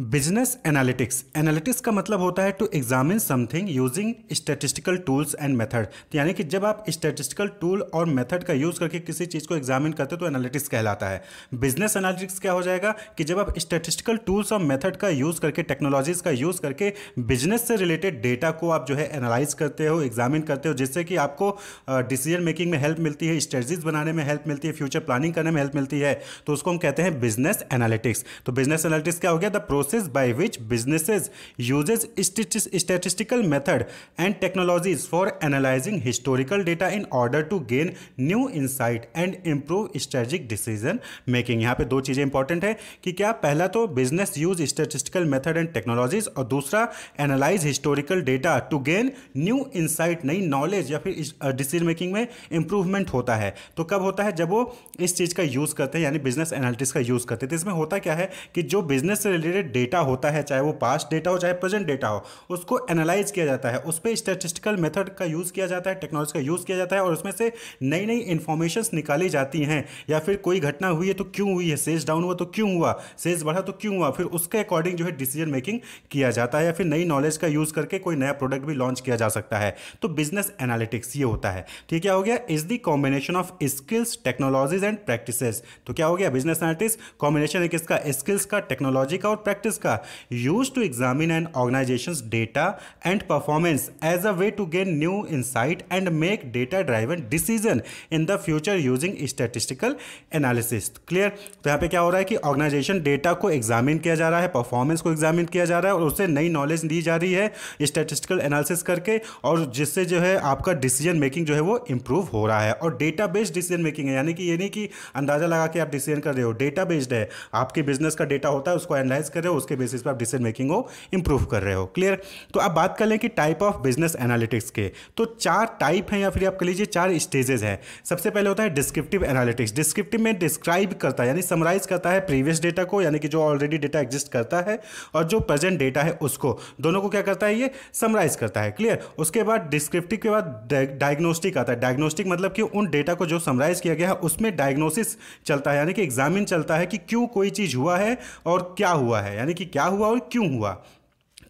business analytics analytics का मतलब होता है to examine something using statistical tools and method यानी कि जब आप स्टेटिस्टिकल टूल और मेथड का यूज़ करके किसी चीज़ को एग्जामिन करते हो तो एनालिटिक्स कहलाता है बिजनेस एनालिटिक्स क्या हो जाएगा कि जब आप स्टेटिस्टिकल टूल्स और मेथड का यूज़ करके टेक्नोलॉजीज का यूज़ करके बिजनेस से रिलेटेड डेटा को आप जो है एनालाइज करते हो एग्जामिन करते हो जिससे कि आपको डिसीजन मेकिंग में हेल्प मिलती है स्ट्रेटजीज बनाने में हेल्प मिलती है फ्यूचर प्लानिंग करने में हेल्प मिलती है तो उसको हम कहते हैं बिजनेस एनालिटिक्स तो बिजनेस एनालिटिक्स क्या हो गया the pro process by which businesses uses statistical method and technologies for analysing historical data in order to gain new insight and improve strategic decision making यहाँ पे दो चीज़ें इंपॉर्टेंट है कि क्या पहला तो business use statistical method and technologies और दूसरा analyse historical data to gain new insight नई नॉलेज या फिर डिसीजन मेकिंग में इंप्रूवमेंट होता है तो कब होता है जब वो इस चीज़ का यूज़ करते हैं यानी बिजनेस एनालिटिक्स का यूज़ करते हैं तो इसमें होता क्या है कि जो बिजनेस से रिलेटेड डेटा होता है चाहे वो पास्ट डेटा हो चाहे प्रेजेंट डेटा हो उसको एनालाइज किया जाता है उस पर स्टेटिस्टिकल मेथड का यूज़ किया जाता है टेक्नोलॉजी का यूज़ किया जाता है और उसमें से नई नई इन्फॉर्मेशन निकाली जाती हैं या फिर कोई घटना हुई है तो क्यों हुई है सेल्स डाउन हुआ तो क्यों हुआ सेल्स बढ़ा तो क्यों हुआ फिर उसके अकॉर्डिंग जो है डिसीजन मेकिंग किया जाता है या फिर नई नॉलेज का यूज़ करके कोई नया प्रोडक्ट भी लॉन्च किया जा सकता है तो बिजनेस एनालिटिक्स ये होता है तो क्या हो गया is the combination of skills technologies and practices तो क्या हो गया बिजनेस एनालिटिक्स कॉम्बिनेशन है किसका स्किल्स का टेक्नोलॉजी का और practice practice ka used to examine an organization's data and performance as a way to gain new insight and make data driven decision in the future using statistical analysis clear तो यहाँ पे क्या हो रहा है कि ऑर्गेनाइजेशन डेटा को examine किया जा रहा है परफॉर्मेंस को एग्जामिन किया जा रहा है और उससे नई नॉलेज दी जा रही है स्टेटिस्टिकल एनालिसिस करके और जिससे जो है आपका डिसीजन मेकिंग जो है वो इंप्रूव हो रहा है और डेटा बेस्ड डिसीजन मेकिंग है यानी कि ये नहीं कि अंदाजा लगा के आप डिसीजन कर रहे हो डेटा बेस्ड है आपके बिजनेस का डेटा होता है उसको एनालाइज कर रहे हो हो उसके बेसिस पर आप डिसीजन मेकिंग को इंप्रूव कर रहे हो क्लियर तो आप बात कर लें कि टाइप ऑफ बिजनेस एनालिटिक्स के तो चार टाइप हैं या फिर आप कह लीजिए चार स्टेजेस हैं सबसे पहले होता है डिस्क्रिप्टिव एनालिटिक्स डिस्क्रिप्टिव में डिस्क्राइब करता है यानी समराइज करता है प्रीवियस डेटा को यानी कि जो ऑलरेडी डेटा एग्जिस्ट करता है और जो प्रेजेंट डेटा है उसको दोनों को क्या करता है ये समराइज करता है क्लियर उसके बाद डिस्क्रिप्टिव के बाद डायग्नोस्टिक आता है डायग्नोस्टिक मतलब कि उन डेटा को जो समराइज किया गया है उसमें डायग्नोसिस चलता है यानी कि एग्जामिन चलता है कि क्यों कोई चीज़ हुआ है और क्या हुआ है यानी कि क्या हुआ और क्यों हुआ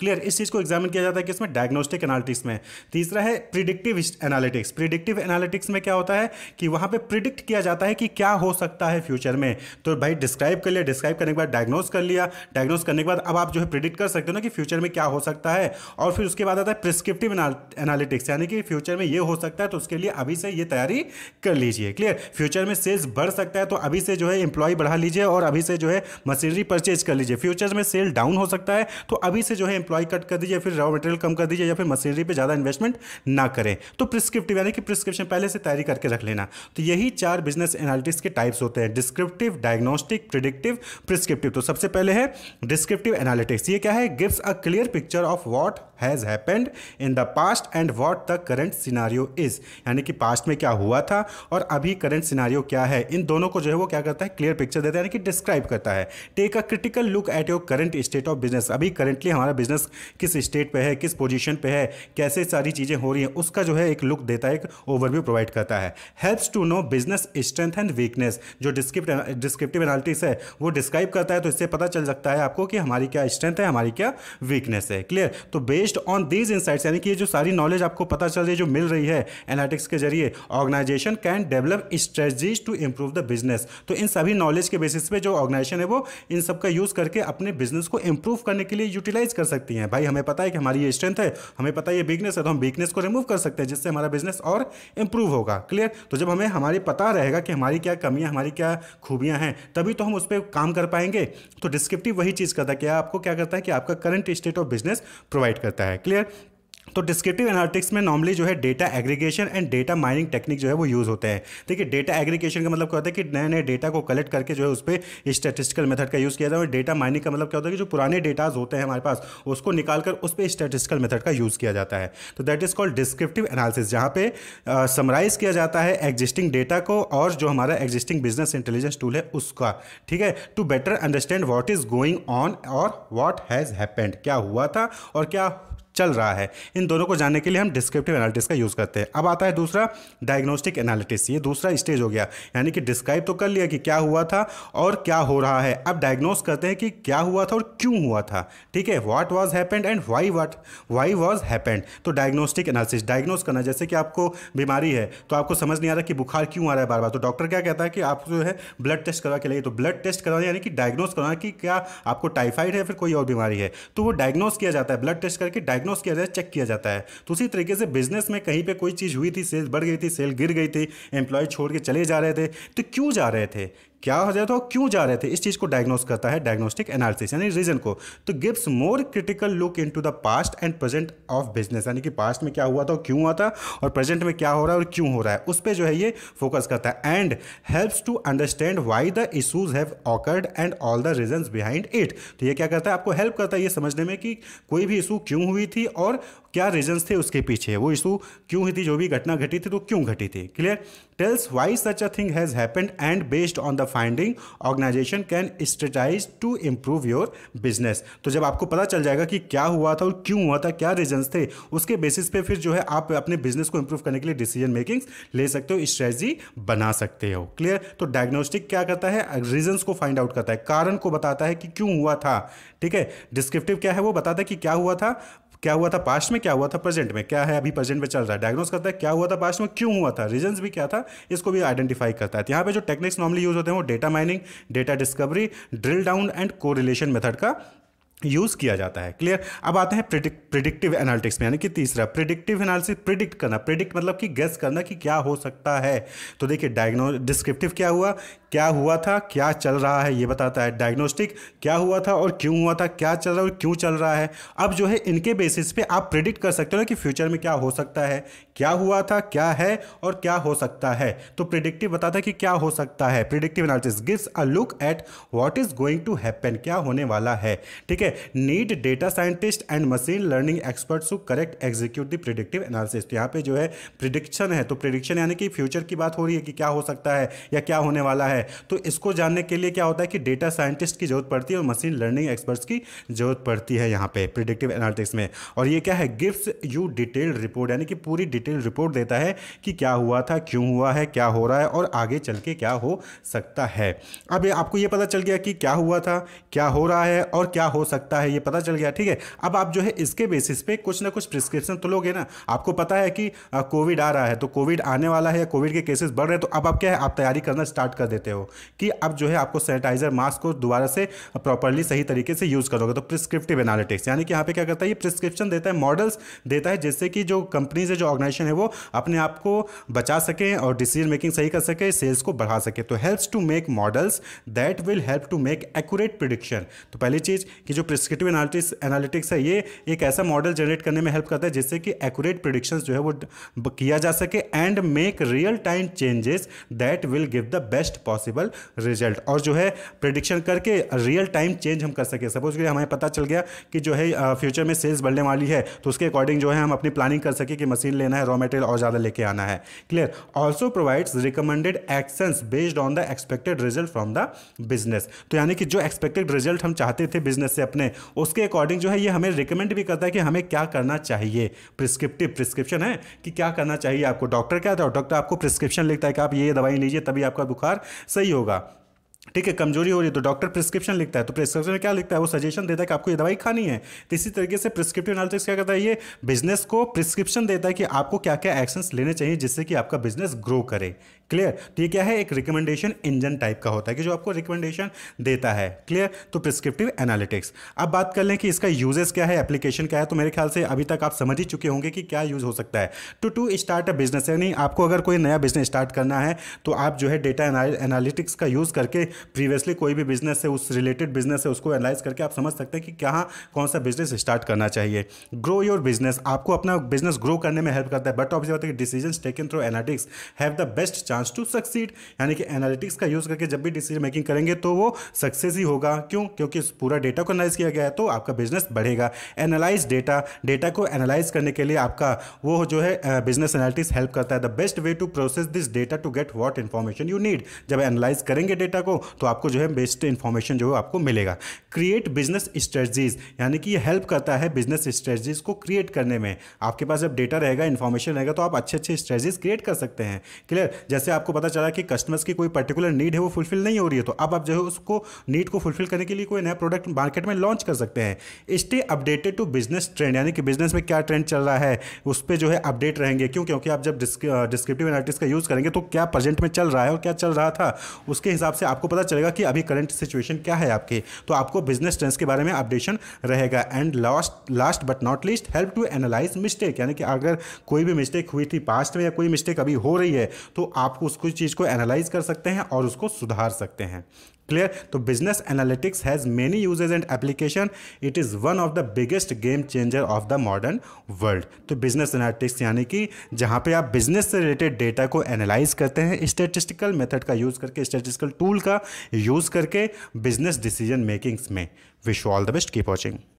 क्लियर इस चीज़ को एग्जामिन किया जाता है कि इसमें डायग्नोस्टिक एनालिटिक्स में तीसरा है प्रिडिक्टिव एनालिटिक्स प्रिडिक्टिव एनालिटिक्स में क्या होता है कि वहां पर प्रिडिक्ट किया जाता है कि क्या हो सकता है फ्यूचर में तो भाई डिस्क्राइब कर लिया डिस्क्राइब करने के बाद डायग्नोस कर लिया डायग्नोस करने के बाद अब आप जो है प्रिडिक्ट कर सकते हो ना कि फ्यूचर में क्या हो सकता है और फिर उसके बाद आता है प्रिस्क्रिप्टिव एनालिटिक्स यानी कि फ्यूचर में ये हो सकता है तो उसके लिए अभी से ये तैयारी कर लीजिए क्लियर फ्यूचर में सेल्स बढ़ सकता है तो अभी से जो है एम्प्लॉय बढ़ा लीजिए और अभी से जो है मशीनरी परचेज कर लीजिए फ्यूचर में सेल डाउन हो सकता है तो अभी से जो है एम्प्लॉय कट कर दीजिए फिर रॉ मटेरियल कम कर दीजिए या फिर मशीनरी पर ज़्यादा इन्वेस्टमेंट ना करें तो प्रिस्क्रिप्टिव यानी कि प्रिस्क्रिप्शन पहले से तैयारी करके रख लेना तो यही चार बिजनेस एनालिटिक्स के टाइप्स होते हैं डिस्क्रिप्टिव डायग्नोस्टिक प्रिडिक्टिव प्रिस्क्रिप्टिव तो सबसे पहले है डिस्क्रिप्टिव एनालिटिक्स ये क्या है gives a clear picture of what has happened in the past and what the current scenario is यानी कि पास्ट में क्या हुआ था और अभी करेंट सिनारियो क्या है इन दोनों को जो है वो क्या करता है क्लियर पिक्चर देता है यानी कि डिस्क्राइब करता है take a critical look at your current state of business अभी करंटली हमारा बिजनेस किस स्टेट पे है किस पोजीशन पे है कैसे सारी चीज़ें हो रही हैं उसका जो है एक लुक देता है एक ओवरव्यू प्रोवाइड करता है helps to know business strength and weakness जो डिस्क्रिप्ट डिस्क्रिप्टिव एनालिटिक्स है वो डिस्क्राइब करता है तो इससे पता चल सकता है आपको कि हमारी क्या स्ट्रेंथ है हमारी क्या वीकनेस है क्लियर तो based based on these insights यानी कि ये जो सारी नॉलेज आपको पता चल रही है जो मिल रही है एनालिटिक्स के जरिए organisation can develop strategies to improve the business तो इन सभी नॉलेज के बेसिस पे जो ऑर्गेनाइजेशन है वो इन सब का यूज़ करके अपने बिजनेस को इम्प्रूव करने के लिए यूटिलाइज कर सकती हैं भाई हमें पता है कि हमारी ये स्ट्रेंथ है हमें पता है ये वीकनेस है तो हम वीकनेस को रिमूव कर सकते हैं जिससे हमारा बिजनेस और इम्प्रूव होगा क्लियर तो जब हमें हमारी पता रहेगा कि हमारी क्या कमियाँ हमारी क्या खूबियाँ हैं तभी तो हम उस पर काम कर पाएंगे तो डिस्क्रिप्टिव वही चीज़ करता है कि आपको क्या करता है कि आपका current state of business provide करता है होता है क्लियर तो डिस्क्रिप्टिव एनालिटिक्स में नॉर्मली जो है data aggregation and data mining technique जो है वो यूज़ होते हैं देखिए डेटा एग्रीगेशन का मतलब क्या होता है कि नए नए डेटा को कलेक्ट करके जो है उस पर स्टेटिस्टिकल मेथड का यूज़ किया जाता है और डेटा माइनिंग का मतलब क्या होता है कि जो पुराने डेटाज होते हैं हमारे पास उसको निकाल कर उस पर स्टेटिस्टिकल मेथड का यूज़ किया जाता है तो that is called descriptive analysis जहाँ पे समराइज किया जाता है एग्जिस्टिंग डेटा को और जो हमारा एग्जिस्टिंग बिजनेस इंटेलिजेंस टूल है उसका ठीक है to better understand what is going on और वॉट हैज़ हैपेंड क्या हुआ था और क्या चल रहा है इन दोनों को जानने के लिए हम डिस्क्रिप्टिव एनालिटिस का यूज़ करते हैं अब आता है दूसरा डायग्नोस्टिक एनालिटिस ये दूसरा स्टेज हो गया यानी कि डिस्क्राइब तो कर लिया कि क्या हुआ था और क्या हो रहा है अब डायग्नोस करते हैं कि क्या हुआ था और क्यों हुआ था ठीक है what was happened and why what why was happened तो डायग्नोस्टिक एनालिसिस डायग्नोस करना जैसे कि आपको बीमारी है तो आपको समझ नहीं आ रहा कि बुखार क्यों आ रहा है बार बार तो डॉक्टर क्या कहता है कि आप जो है ब्लड टेस्ट करवा के लिए तो ब्लड टेस्ट करवाना यानी कि डायग्नोस करवाना कि क्या आपको टाइफाइड है फिर कोई और बीमारी है तो वो डायग्नोस किया जाता है ब्लड टेस्ट करके डायग्नोस किया जाए चेक किया जाता है तो उसी तरीके से बिजनेस में कहीं पर कोई चीज़ हुई थी सेल बढ़ गई थी सेल गिर गई थी एम्प्लॉय छोड़ के चले जा रहे थे तो क्यों जा रहे थे क्या हो जाता था क्यों जा रहे थे इस चीज़ को डायग्नोस करता है डायग्नोस्टिक एनालिसिस यानी रीजन को तो gives more critical look into the past and present of business यानी कि पास्ट में क्या हुआ था क्यों हुआ था और प्रेजेंट में क्या हो रहा है और क्यों हो रहा है उस पर जो है ये फोकस करता है and helps to understand why the issues have occurred and all the reason behind it तो ये क्या करता है आपको हेल्प करता है ये समझने में कि कोई भी इशू क्यों हुई थी और क्या रीजन्स थे उसके पीछे वो इशू क्यों हुई थी जो भी घटना घटी थी तो क्यों घटी थी clear tells why such a thing has happened and based on the finding organization can strategize to improve your business तो जब आपको पता चल जाएगा कि क्या हुआ था और क्यों हुआ था क्या रीजन्स थे उसके बेसिस पे फिर जो है आप अपने बिजनेस को इंप्रूव करने के लिए डिसीजन मेकिंग्स ले सकते हो स्ट्रेटी बना सकते हो क्लियर तो डायग्नोस्टिक क्या करता है रीजन्स को फाइंड आउट करता है कारण को बताता है कि क्यों हुआ था ठीक है डिस्क्रिप्टिव क्या है वो बताता है कि क्या हुआ था क्या हुआ था पास्ट में क्या हुआ था प्रेजेंट में क्या है अभी प्रेजेंट में चल रहा है डायग्नोस करता है क्या हुआ था पास्ट में क्यों हुआ था रीजन भी क्या था इसको भी आइडेंटिफाई करता है तो यहाँ पे जो टेक्निक्स नॉर्मली यूज होते हैं वो data mining data discovery drill down and correlation method का यूज़ किया जाता है क्लियर अब आते हैं प्रिडिक प्रिडिक्टिव एनालिटिक्स में यानी कि तीसरा प्रिडिक्टिव एनालिसिस प्रिडिक्ट करना प्रिडिक्ट मतलब कि गेस करना कि क्या हो सकता है तो देखिए डायग्नो डिस्क्रिप्टिव क्या हुआ क्या हुआ था क्या चल रहा है ये बताता है डायग्नोस्टिक क्या हुआ था और क्यों हुआ था क्या चल रहा है और क्यों चल रहा है अब जो है इनके बेसिस पे आप प्रिडिक्ट कर सकते हो ना कि फ्यूचर में क्या हो सकता है क्या हुआ था क्या है और क्या हो सकता है तो प्रिडिक्टिव बताता है कि क्या हो सकता है predictive analysis gives a look at what is going to happen क्या होने वाला है ठीक है need data scientist and machine learning experts to correct execute the predictive analysis तो यहाँ पे जो है प्रिडिक्शन है तो प्रिडिक्शन यानी कि फ्यूचर की बात हो रही है कि क्या हो सकता है या क्या होने वाला है तो इसको जानने के लिए क्या होता है कि डेटा साइंटिस्ट की जरूरत पड़ती है और मशीन लर्निंग एक्सपर्ट्स की जरूरत पड़ती है यहाँ पे प्रिडिक्टिव एनालिटिक्स में और ये क्या है गिफ्ट यू डिटेल्ड रिपोर्ट यानी कि पूरी डिटेल रिपोर्ट देता है कि क्या हुआ था क्यों हुआ है क्या हो रहा है और आगे चल के क्या हो सकता है अब आपको ये पता चल गया कि क्या हुआ था क्या हो रहा है और क्या हो सकता लगता है ये पता चल गया ठीक है अब आप जो है इसके बेसिस पे कुछ ना कुछ प्रिस्क्रिप्शन तो लोगे ना आपको पता है कि कोविड आ रहा है तो कोविड आने वाला है या कोविड के केसेस बढ़ रहे हैं तो अब आप क्या है आप तैयारी करना स्टार्ट कर देते हो कि अब जो है आपको सैनिटाइजर मास्क को दोबारा से प्रॉपरली सही तरीके से यूज़ करोगे तो प्रिस्क्रिप्टिव एनालिटिक्स यानी कि यहाँ पे क्या करता है ये प्रिस्क्रिप्शन देता है मॉडल्स देता है जिससे कि जो कंपनीज है जो ऑर्गेनाइजेशन है वो अपने आप को बचा सकें और डिसीजन मेकिंग सही कर सके सेल्स को बढ़ा सके तो helps to make models that will help to make accurate prediction तो पहली चीज़ कि जो जो प्रिस्क्रिप्टिव एनालिटिक्स एनालिटिक्स है ये एक ऐसा मॉडल जनरेट करने में हेल्प करता है जिससे कि एक्यूरेट प्रिडिक्शन जो है वो किया जा सके and make real time changes that will give the best possible result और जो है प्रिडिक्शन करके रियल टाइम चेंज हम कर सके सपोज कि हमें पता चल गया कि जो है फ्यूचर में सेल्स बढ़ने वाली है तो उसके अकॉर्डिंग जो है हम अपनी प्लानिंग कर सके कि मशीन लेना है रॉ मटेरियल और ज़्यादा लेके आना है clear also provides recommended actions based on the expected result from the business तो यानी कि जो एक्सपेक्टेड रिजल्ट हम चाहते थे बिजनेस से अपने उसके अकॉर्डिंग जो है ये हमें रिकमेंड भी करता है कि हमें क्या करना चाहिए प्रिस्क्रिप्टिव प्रिस्क्रिप्शन है कि क्या करना चाहिए आपको डॉक्टर क्या था डॉक्टर आपको प्रिस्क्रिप्शन लिखता है कि आप ये दवाई लीजिए तभी आपका बुखार सही होगा ठीक है कमजोरी हो रही है तो डॉक्टर प्रिस्क्रिप्शन लिखता है तो प्रिस्क्रिप्शन में क्या लिखता है वो सजेशन देता है कि आपको ये दवाई खानी है तो इसी तरीके से प्रिस्क्रिप्टिव एनालिटिक्स क्या करता है ये बिजनेस को प्रिस्क्रिप्शन देता है कि आपको क्या क्या एक्शंस लेने चाहिए जिससे कि आपका बिजनेस ग्रो करे क्लियर तो ये क्या है एक रिकमेंडेशन इंजन टाइप का होता है कि जो आपको रिकमेंडेशन देता है क्लियर तो प्रिस्क्रिप्टिव एनालिटिक्स अब बात कर लें कि इसका यूजेस क्या है एप्लीकेशन क्या है तो मेरे ख्याल से अभी तक आप समझ ही चुके होंगे कि क्या यूज़ हो सकता है to to start a business यानी आपको अगर कोई नया बिजनेस स्टार्ट करना है तो आप जो है डेटा एनालिटिक्स का यूज़ करके प्रीवियसली कोई भी बिजनेस है उस रिलेटेड बिजनेस है उसको एनालाइज करके आप समझ सकते हैं कि कहाँ कौन सा बिजनेस स्टार्ट करना चाहिए ग्रो योर बिजनेस आपको अपना बिजनेस ग्रो करने में हेल्प करता है बट ऑब्जर्व होता है कि decision taken through analytics have the best chance chance to succeed यानी कि एनालिटिक्स का यूज़ करके जब भी डिसीजन मेकिंग करेंगे तो वो सक्सेस ही होगा क्यों क्योंकि पूरा डेटा को एनालाइज किया गया है तो आपका बिजनेस बढ़ेगा एनालाइज डेटा डेटा को एनालाइज करने के लिए आपका वो जो है बिजनेस एनालिटिक्स हेल्प करता है the best way to process this data to get what information you need जब एनालाइज करेंगे डेटा को तो आपको जो है बेस्ट इन्फॉर्मेशन जो है आपको मिलेगा क्रिएट बिजनेस स्ट्रेटजीज यानी कि ये हेल्प करता है बिजनेस स्ट्रेटजीज को क्रिएट करने में आपके पास जब डेटा रहेगा इन्फॉर्मेशन रहेगा तो आप अच्छे अच्छे स्ट्रेटजीज क्रिएट कर सकते हैं क्लियर जैसे आपको पता चला कि कस्टमर्स की कोई पर्टिकुलर नीड है वो फुलफिल नहीं हो रही है तो अब आप जो है उसको नीड को फुलफिल करने के लिए कोई नया प्रोडक्ट मार्केट में लॉन्च कर सकते हैं stay updated to business trend यानी कि बिजनेस में क्या ट्रेंड चल रहा है उस पर जो है अपडेट रहेंगे क्यों क्योंकि आप जब डिस्क्रिप्टिव एनालिटिक्स का यूज़ करेंगे तो क्या प्रेजेंट में चल रहा है और क्या चल रहा था उसके हिसाब से आपको पता चलेगा कि अभी करंट सिचुएशन क्या है आपकी तो आपको बिजनेस ट्रेंड्स के बारे में अपडेशन रहेगा and last last but not least help to analyze mistake यानी कि अगर कोई भी मिस्टेक हुई थी पास्ट में या कोई मिस्टेक अभी हो रही है तो आप आप उसको चीज़ को एनालाइज कर सकते हैं और उसको सुधार सकते हैं क्लियर तो business analytics has many usages and application it is one of the biggest game changer of the modern world तो बिजनेस एनालिटिक्स यानी कि जहाँ पे आप बिजनेस से रिलेटेड डेटा को एनालाइज करते हैं स्टेटिस्टिकल मेथड का यूज़ करके स्टेटिस्टिकल टूल का यूज़ करके बिजनेस डिसीजन मेकिंग्स में wish all the best keep watching